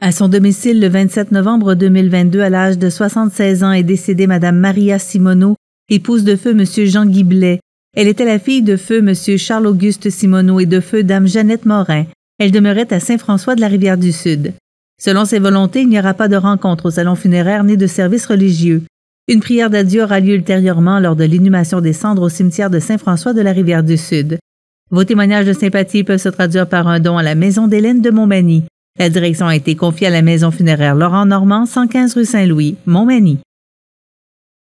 À son domicile le 27 novembre 2022 à l'âge de 76 ans est décédée Madame Maria Simoneau, épouse de feu Monsieur Jean Giblet. Elle était la fille de feu Monsieur Charles-Auguste Simoneau et de feu Dame Jeannette Morin. Elle demeurait à Saint-François de la Rivière-du-Sud. Selon ses volontés, il n'y aura pas de rencontre au salon funéraire ni de service religieux. Une prière d'adieu aura lieu ultérieurement lors de l'inhumation des cendres au cimetière de Saint-François de la Rivière-du-Sud. Vos témoignages de sympathie peuvent se traduire par un don à la Maison d'Hélène de Montmagny. La direction a été confiée à la maison funéraire Laurent Normand, 115 rue Saint-Louis, Montmagny.